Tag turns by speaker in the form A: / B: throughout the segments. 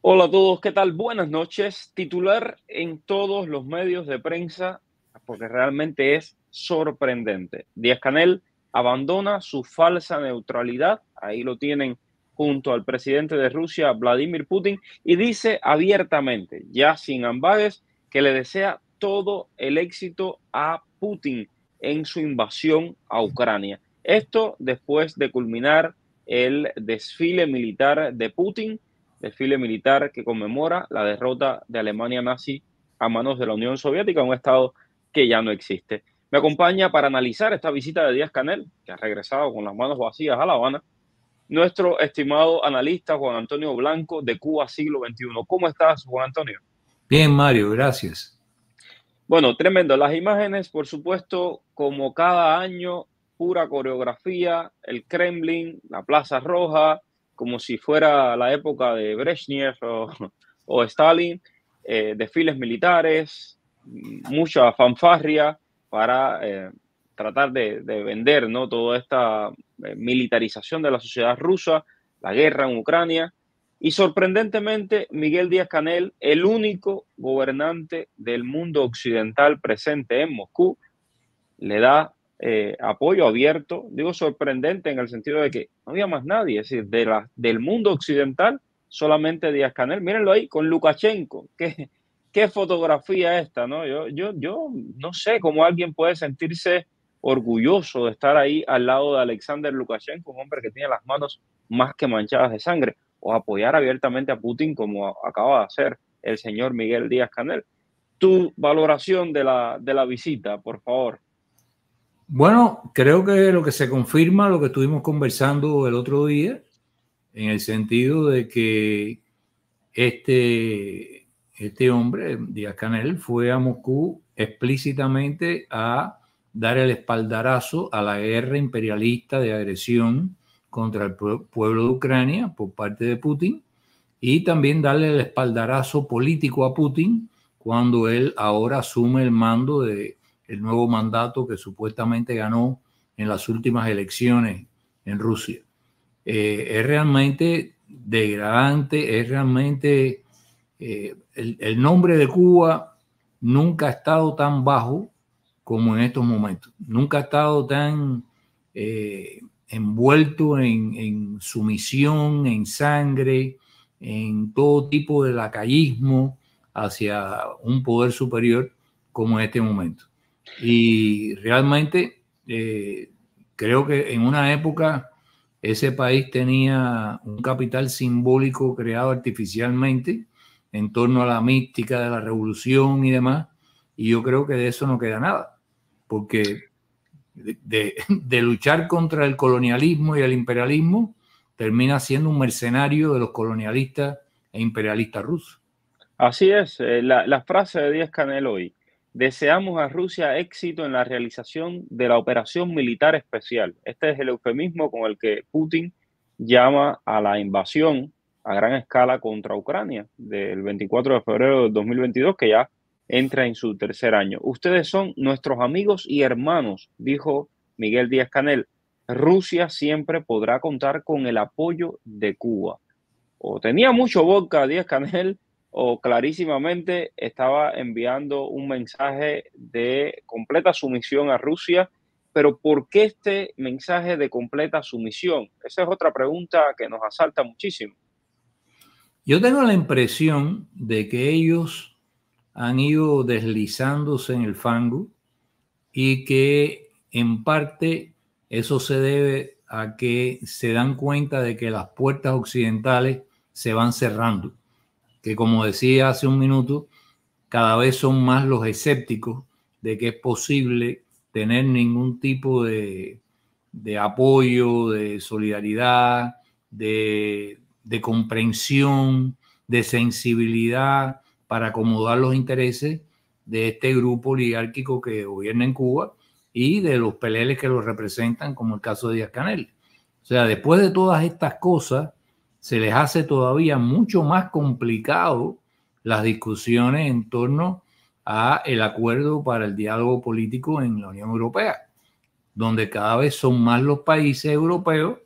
A: Hola a todos, ¿qué tal? Buenas noches. Titular en todos los medios de prensa, porque realmente es sorprendente. Díaz Canel abandona su falsa neutralidad, ahí lo tienen junto al presidente de Rusia, Vladimir Putin, y dice abiertamente, ya sin ambages, que le desea todo el éxito a Putin en su invasión a Ucrania. Esto después de culminar el desfile militar de Putin desfile militar que conmemora la derrota de Alemania nazi a manos de la Unión Soviética, un Estado que ya no existe. Me acompaña para analizar esta visita de Díaz Canel, que ha regresado con las manos vacías a La Habana, nuestro estimado analista Juan Antonio Blanco de Cuba Siglo XXI. ¿Cómo estás, Juan Antonio?
B: Bien, Mario, gracias.
A: Bueno, tremendo. Las imágenes, por supuesto, como cada año, pura coreografía, el Kremlin, la Plaza Roja, como si fuera la época de Brezhnev o, Stalin, eh, desfiles militares, mucha fanfarria para eh, tratar de, vender ¿no? toda esta eh, militarización de la sociedad rusa, la guerra en Ucrania. Y sorprendentemente, Miguel Díaz Canel, el único gobernante del mundo occidental presente en Moscú, le da eh, apoyo abierto, digo sorprendente en el sentido de que no había más nadie, es decir, de la, del mundo occidental, solamente Díaz Canel. Mírenlo ahí con Lukashenko, qué, qué fotografía esta, ¿no? Yo, yo, no sé cómo alguien puede sentirse orgulloso de estar ahí al lado de Alexander Lukashenko, un hombre que tiene las manos más que manchadas de sangre, o apoyar abiertamente a Putin como acaba de hacer el señor Miguel Díaz Canel. Tu valoración de la, de la visita, por favor.
B: Bueno, creo que lo que se confirma, lo que estuvimos conversando el otro día, en el sentido de que este, este hombre, Díaz Canel, fue a Moscú explícitamente a dar el espaldarazo a la guerra imperialista de agresión contra el pueblo de Ucrania por parte de Putin y también darle el espaldarazo político a Putin cuando él ahora asume el mando de el nuevo mandato que supuestamente ganó en las últimas elecciones en Rusia. Eh, es realmente degradante, es realmente eh, el, nombre de Cuba nunca ha estado tan bajo como en estos momentos, nunca ha estado tan eh, envuelto en, en, sumisión, en sangre, en todo tipo de lacayismo hacia un poder superior como en este momento. Y realmente eh, creo que en una época ese país tenía un capital simbólico creado artificialmente en torno a la mística de la revolución y demás. Y yo creo que de eso no queda nada, porque de, luchar contra el colonialismo y el imperialismo termina siendo un mercenario de los
A: colonialistas e imperialistas rusos. Así es, eh, la, frase de Díaz Canel hoy, Deseamos a Rusia éxito en la realización de la operación militar especial. Este es el eufemismo con el que Putin llama a la invasión a gran escala contra Ucrania del 24 de febrero de 2022, que ya entra en su tercer año. Ustedes son nuestros amigos y hermanos, dijo Miguel Díaz Canel. Rusia siempre podrá contar con el apoyo de Cuba. O tenía mucho boca Díaz Canel o clarísimamente estaba enviando un mensaje de completa sumisión a Rusia. Pero ¿por qué este mensaje de completa sumisión? Esa es otra pregunta que nos asalta muchísimo.
B: Yo tengo la impresión de que ellos han ido deslizándose en el fango y que en parte eso se debe a que se dan cuenta de que las puertas occidentales se van cerrando que como decía hace un minuto, cada vez son más los escépticos de que es posible tener ningún tipo de, apoyo, de solidaridad, de, de, comprensión, de sensibilidad para acomodar los intereses de este grupo oligárquico que gobierna en Cuba y de los peleles que lo representan, como el caso de Díaz Canel. O sea, después de todas estas cosas, se les hace todavía mucho más complicado las discusiones en torno a el acuerdo para el diálogo político en la Unión Europea, donde cada vez son más los países europeos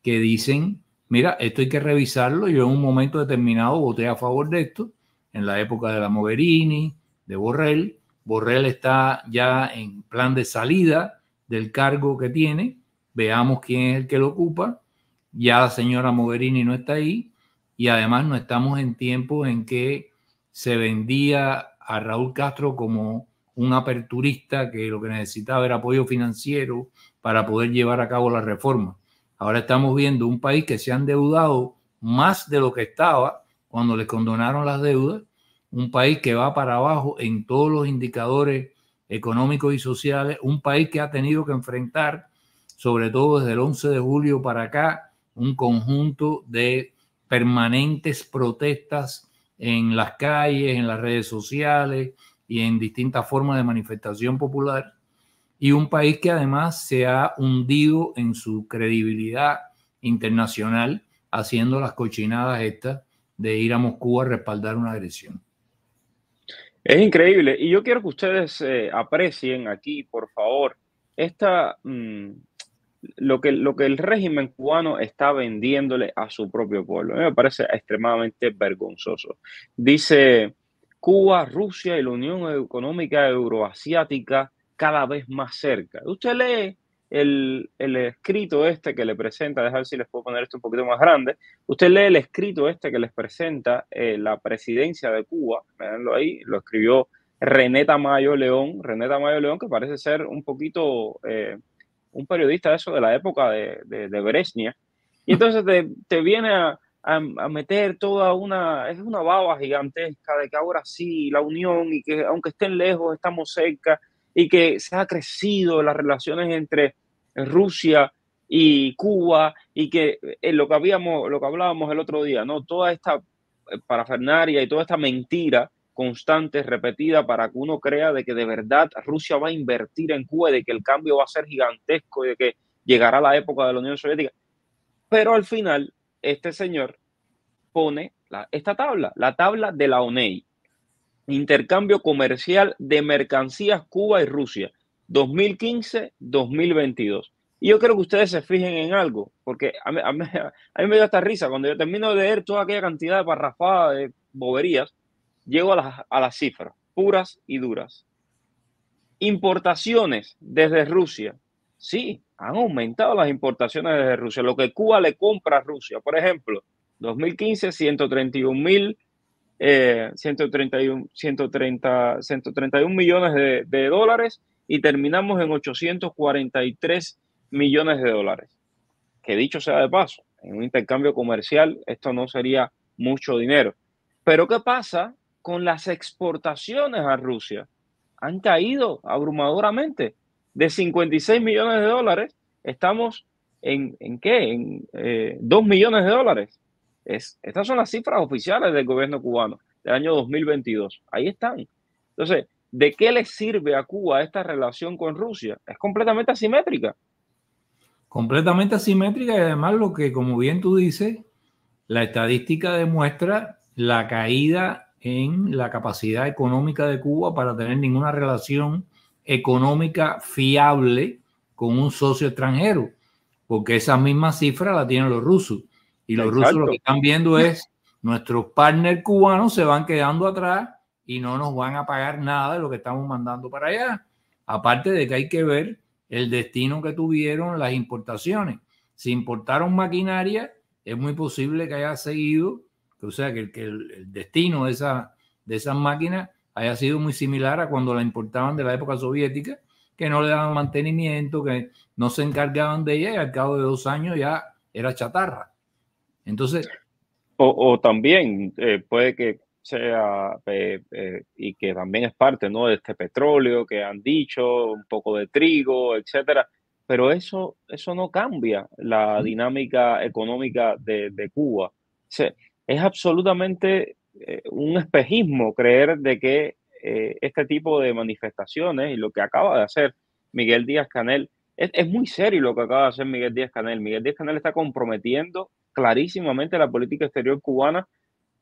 B: que dicen, mira, esto hay que revisarlo, yo en un momento determinado voté a favor de esto, en la época de la Mogherini, de Borrell, Borrell está ya en plan de salida del cargo que tiene, veamos quién es el que lo ocupa, ya la señora Mogherini no está ahí y además no estamos en tiempos en que se vendía a Raúl Castro como un aperturista que lo que necesitaba era apoyo financiero para poder llevar a cabo la reforma. Ahora estamos viendo un país que se ha endeudado más de lo que estaba cuando le condonaron las deudas, un país que va para abajo en todos los indicadores económicos y sociales, un país que ha tenido que enfrentar, sobre todo desde el 11 de julio para acá, un conjunto de permanentes protestas en las calles, en las redes sociales y en distintas formas de manifestación popular, y un país que además se ha hundido en su credibilidad internacional haciendo las cochinadas estas de ir a Moscú a respaldar una agresión.
A: Es increíble. Y yo quiero que ustedes eh, aprecien aquí, por favor, esta, mm, lo que, lo que el régimen cubano está vendiéndole a su propio pueblo. A mí me parece extremadamente vergonzoso. Dice, Cuba, Rusia y la Unión Económica Euroasiática cada vez más cerca. Usted lee el, escrito este que le presenta, dejar si les puedo poner esto un poquito más grande, usted lee el escrito este que les presenta eh, la presidencia de Cuba, veanlo ahí, lo escribió René Mayo León, René Tamayo León que parece ser un poquito eh, un periodista eso de la época de, de, y entonces te, te viene a, a, meter toda una, es una baba gigantesca de que ahora sí, la unión y que aunque estén lejos, estamos cerca y que se ha crecido las relaciones entre Rusia y Cuba y que eh, lo que habíamos, lo que hablábamos el otro día, ¿no? Toda esta eh, parafernaria y toda esta mentira constante, repetida, para que uno crea de que de verdad Rusia va a invertir en Cuba, de que el cambio va a ser gigantesco y de que llegará la época de la Unión Soviética. Pero al final, este señor pone esta tabla, la tabla de la ONEI, intercambio comercial de mercancías Cuba y Rusia, 2015-2022. Y yo creo que ustedes se fijen en algo, porque a mí, me dio hasta risa cuando yo termino de leer toda aquella cantidad de parrafadas de boberías llego a las, a las cifras puras y duras. Importaciones desde Rusia. Sí, han aumentado las importaciones desde Rusia. Lo que Cuba le compra a Rusia, por ejemplo, 2015, 131 mil, eh, 131, 130, 131 millones de, de, dólares y terminamos en 843 millones de dólares. Que dicho sea de paso, en un intercambio comercial esto no sería mucho dinero. Pero ¿qué pasa con las exportaciones a Rusia han caído abrumadoramente. De 56 millones de dólares, estamos en, ¿en qué? En 2 eh, millones de dólares. Es, estas son las cifras oficiales del gobierno cubano del año 2022. Ahí están. Entonces, ¿de qué le sirve a Cuba esta relación con Rusia? Es completamente asimétrica.
B: Completamente asimétrica y además lo que, como bien tú dices, la estadística demuestra la caída en la capacidad económica de Cuba para tener ninguna relación económica fiable con un socio extranjero, porque esa misma cifra la tienen los rusos. Y los rusos lo que están viendo es nuestros partners cubanos se van quedando atrás y no nos van a pagar nada de lo que estamos mandando para allá. Aparte de que hay que ver el destino que tuvieron las importaciones. Si importaron maquinaria, es muy posible que haya seguido o sea, que, el, destino de, esa, de esas máquinas haya sido muy similar a cuando la importaban de la época soviética, que no le daban mantenimiento, que no se encargaban de ella y al cabo de dos años ya era chatarra.
A: Entonces... O, también eh, puede que sea eh, eh, y que también es parte ¿no? de este petróleo que han dicho, un poco de trigo, etcétera. Pero eso, eso no cambia la dinámica económica de, Cuba. O es absolutamente eh, un espejismo creer de que eh, este tipo de manifestaciones y lo que acaba de hacer Miguel Díaz Canel, es, muy serio lo que acaba de hacer Miguel Díaz Canel. Miguel Díaz Canel está comprometiendo clarísimamente la política exterior cubana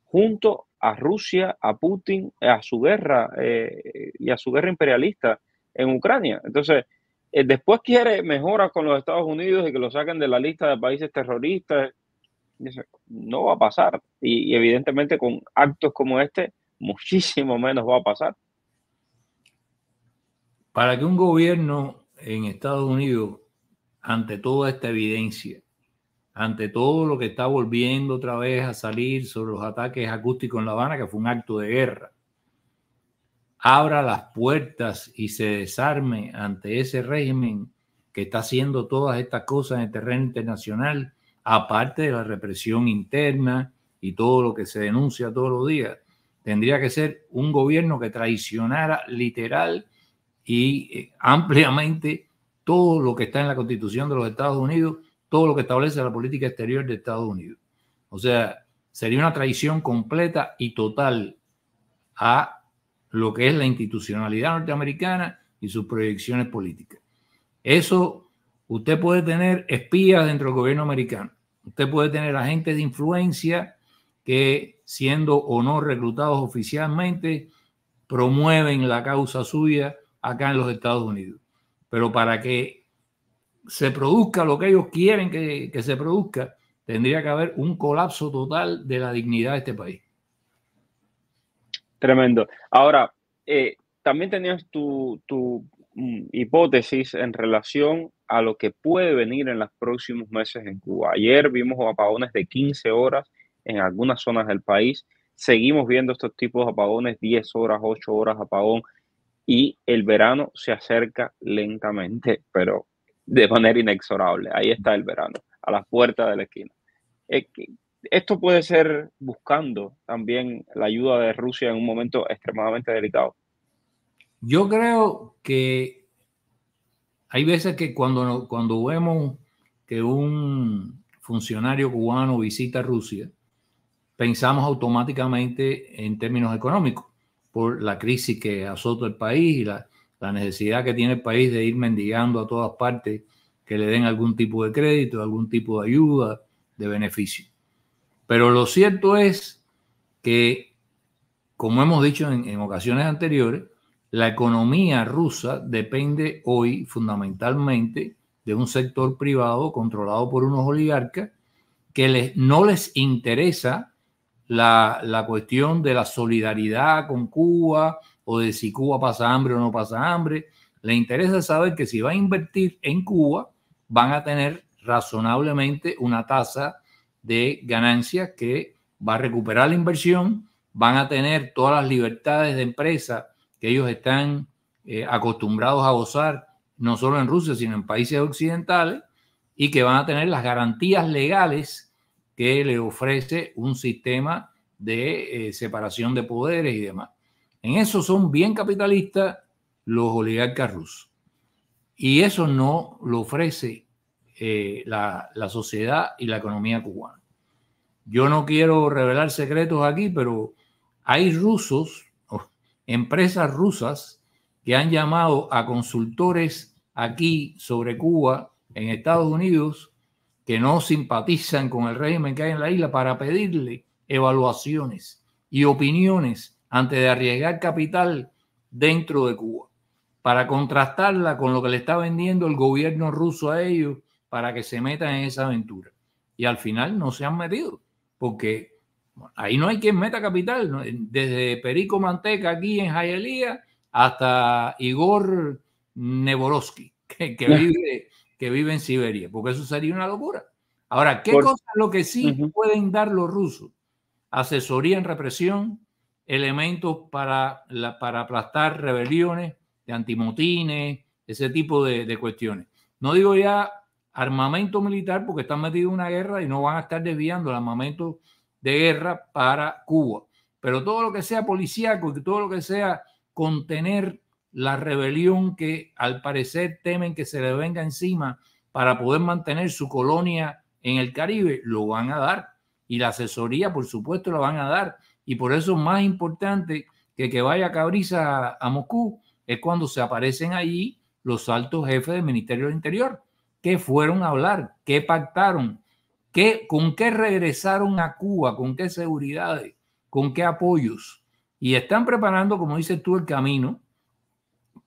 A: junto a Rusia, a Putin, a su guerra eh, y a su guerra imperialista en Ucrania. Entonces, después quiere mejoras con los Estados Unidos y que lo saquen de la lista de países terroristas no va a pasar. Y, evidentemente con actos como este, muchísimo menos va a pasar.
B: Para que un gobierno en Estados Unidos, ante toda esta evidencia, ante todo lo que está volviendo otra vez a salir sobre los ataques acústicos en La Habana, que fue un acto de guerra, abra las puertas y se desarme ante ese régimen que está haciendo todas estas cosas en el terreno internacional aparte de la represión interna y todo lo que se denuncia todos los días, tendría que ser un gobierno que traicionara literal y eh, ampliamente todo lo que está en la constitución de los Estados Unidos, todo lo que establece la política exterior de Estados Unidos. O sea, sería una traición completa y total a lo que es la institucionalidad norteamericana y sus proyecciones políticas. Eso Usted puede tener espías dentro del gobierno americano. Usted puede tener agentes de influencia que, siendo o no reclutados oficialmente, promueven la causa suya acá en los Estados Unidos. Pero para que se produzca lo que ellos quieren que, se produzca, tendría que haber un colapso total de la dignidad de este país.
A: Tremendo. Ahora, eh, también tenías tu mm, hipótesis en relación a lo que puede venir en los próximos meses en Cuba. Ayer vimos apagones de 15 horas en algunas zonas del país. Seguimos viendo estos tipos de apagones, 10 horas, 8 horas apagón, y el verano se acerca lentamente, pero de manera inexorable. Ahí está el verano, a la puerta de la esquina. Esto puede ser buscando también la ayuda de Rusia en un momento extremadamente delicado.
B: Yo creo que hay veces que cuando, cuando vemos que un funcionario cubano visita Rusia, pensamos automáticamente en términos económicos, por la crisis que azota el país y la, necesidad que tiene el país de ir mendigando a todas partes que le den algún tipo de crédito, algún tipo de ayuda, de beneficio. Pero lo cierto es que, como hemos dicho en ocasiones anteriores, la economía rusa depende hoy fundamentalmente de un sector privado controlado por unos oligarcas que les, no les interesa la, la, cuestión de la solidaridad con Cuba o de si Cuba pasa hambre o no pasa hambre. Le interesa saber que si va a invertir en Cuba van a tener razonablemente una tasa de ganancias que va a recuperar la inversión, van a tener todas las libertades de empresa que ellos están eh, acostumbrados a gozar, no solo en Rusia, sino en países occidentales, y que van a tener las garantías legales que le ofrece un sistema de eh, separación de poderes y demás. En eso son bien capitalistas los oligarcas rusos. Y eso no lo ofrece eh, la sociedad y la economía cubana. Yo no quiero revelar secretos aquí, pero hay rusos empresas rusas que han llamado a consultores aquí sobre Cuba, en Estados Unidos, que no simpatizan con el régimen que hay en la isla para pedirle evaluaciones y opiniones antes de arriesgar capital dentro de Cuba, para contrastarla con lo que le está vendiendo el gobierno ruso a ellos para que se metan en esa aventura. Y al final no se han metido, porque Ahí no hay quien meta capital. Desde Perico Manteca aquí en Jayelía hasta Igor Neborowski, que, vive, que vive en Siberia, porque eso sería una locura. Ahora, ¿qué cosas lo que sí pueden dar los rusos? Asesoría en represión, elementos para, para aplastar rebeliones, de antimotines, ese tipo de, de cuestiones. No digo ya armamento militar porque están metidos en una guerra y no van a estar desviando el armamento de guerra para Cuba. Pero todo lo que sea policíaco todo lo que sea contener la rebelión que al parecer temen que se le venga encima para poder mantener su colonia en el Caribe, lo van a dar. Y la asesoría, por supuesto, la van a dar. Y por eso más importante que que vaya Cabriza a, a Moscú es cuando se aparecen allí los altos jefes del Ministerio del Interior, que fueron a hablar, que pactaron, ¿Con qué regresaron a Cuba? ¿Con qué seguridad? ¿Con qué apoyos? Y están preparando, como dices tú, el camino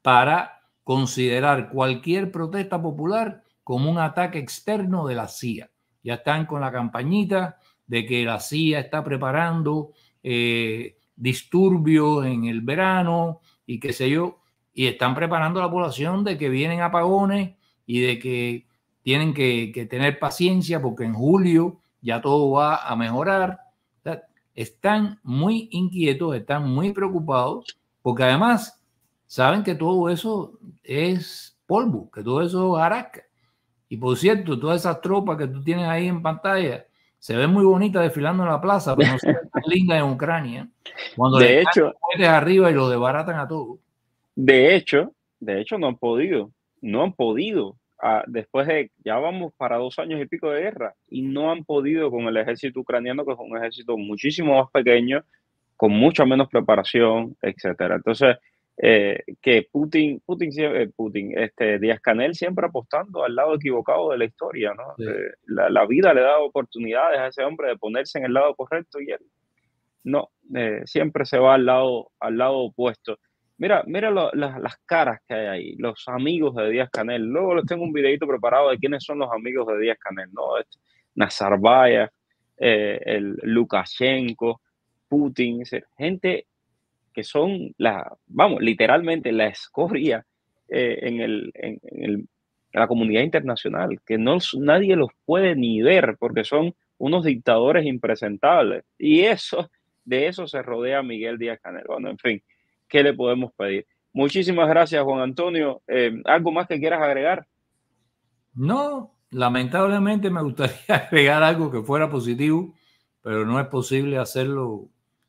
B: para considerar cualquier protesta popular como un ataque externo de la CIA. Ya están con la campañita de que la CIA está preparando eh, disturbios en el verano y qué sé yo, y están preparando a la población de que vienen apagones y de que tienen que, tener paciencia porque en julio ya todo va a mejorar. están muy inquietos, están muy preocupados, porque además saben que todo eso es polvo, que todo eso es Y por cierto, todas esas tropas que tú tienes ahí en pantalla se ven muy bonitas desfilando en la plaza, pero no se tan lindas en Ucrania.
A: Cuando de hecho,
B: los arriba y lo desbaratan a todos.
A: De hecho, de hecho no han podido, no han podido después de, ya vamos para dos años y pico de guerra, y no han podido con el ejército ucraniano, que es un ejército muchísimo más pequeño, con mucha menos preparación, etcétera. Entonces, eh, que Putin, Putin, eh, Putin, este, Díaz Canel siempre apostando al lado equivocado de la historia, ¿no? Eh, la, vida le da oportunidades a ese hombre de ponerse en el lado correcto y él no, siempre se va al lado, al lado opuesto. Mira, mira las caras que hay ahí, los amigos de Díaz Canel. Luego les tengo un videito preparado de quiénes son los amigos de Díaz Canel, ¿no? Este, Nazarbayev, eh, el Lukashenko, Putin, gente que son la, vamos, literalmente la escoria eh, en, la comunidad internacional, que no, nadie los puede ni ver porque son unos dictadores impresentables. Y eso, de eso se rodea Miguel Díaz Canel. Bueno, en fin. ¿qué le podemos pedir? Muchísimas gracias, Juan Antonio. Eh, ¿Algo más que quieras agregar? No,
B: lamentablemente me gustaría agregar algo que fuera positivo, pero no es posible hacerlo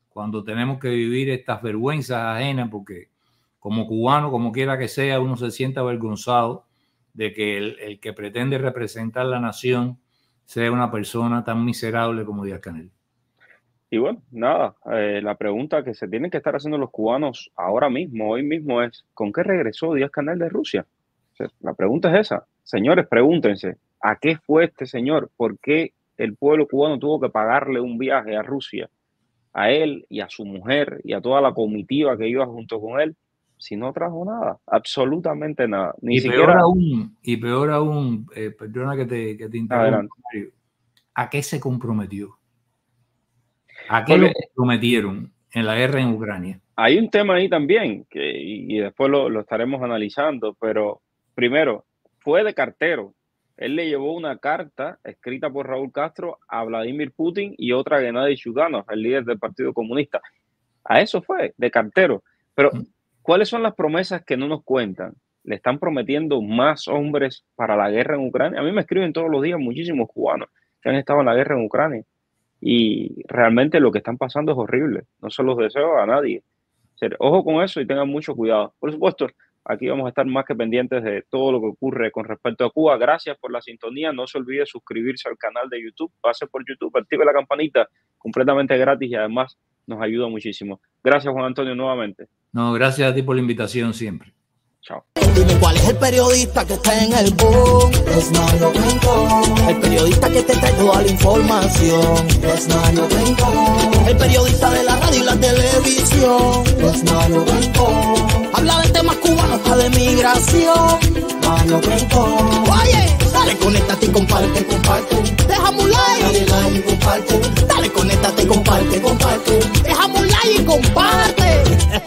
B: cuando tenemos que vivir estas vergüenzas ajenas, porque como cubano, como quiera que sea, uno se siente avergonzado de que el, el que pretende representar la nación sea una persona tan miserable como Díaz Canel.
A: Y bueno, nada, eh, la pregunta que se tienen que estar haciendo los cubanos ahora mismo, hoy mismo, es, ¿con qué regresó Díaz Canel de Rusia? la pregunta es esa. Señores, pregúntense, ¿a qué fue este señor? ¿Por qué el pueblo cubano tuvo que pagarle un viaje a Rusia, a él y a su mujer y a toda la comitiva que iba junto con él? Si no trajo nada, absolutamente nada. y, peor aún,
B: y peor aún, eh, perdona que te,
A: que te interrumpa, ¿a qué se comprometió?
B: ¿A qué lo prometieron en la guerra en Ucrania.
A: Hay un tema ahí también, que, y, después lo, lo, estaremos analizando, pero primero, fue de cartero. Él le llevó una carta escrita por Raúl Castro a Vladimir Putin y otra a Gennady Shuganov, el líder del Partido Comunista. A eso fue, de cartero. Pero, mm. ¿cuáles son las promesas que no nos cuentan? le están prometiendo más hombres para la guerra en Ucrania. A mí me escriben todos los días muchísimos cubanos que han estado en la guerra en Ucrania y realmente lo que están pasando es horrible. No se los deseo a nadie. ojo con eso y tengan mucho cuidado. Por supuesto, aquí vamos a estar más que pendientes de todo lo que ocurre con respecto a Cuba. Gracias por la sintonía. No se olvide suscribirse al canal de YouTube. Pase por YouTube, active la campanita completamente gratis y además nos ayuda muchísimo. Gracias, Juan Antonio, nuevamente. No, gracias a ti por la invitación siempre. Dime cuál es el periodista que está en el boom. Es Mario El periodista que te trae toda la información. Es Mario El periodista de la radio y la televisión. Es Mario Habla de temas cubanos, hasta de migración. Mario Oye, dale, conéctate y comparte, comparte. Déjame un like. Dale like y comparte. Dale, conéctate y comparte, comparte. Déjame un like y comparte.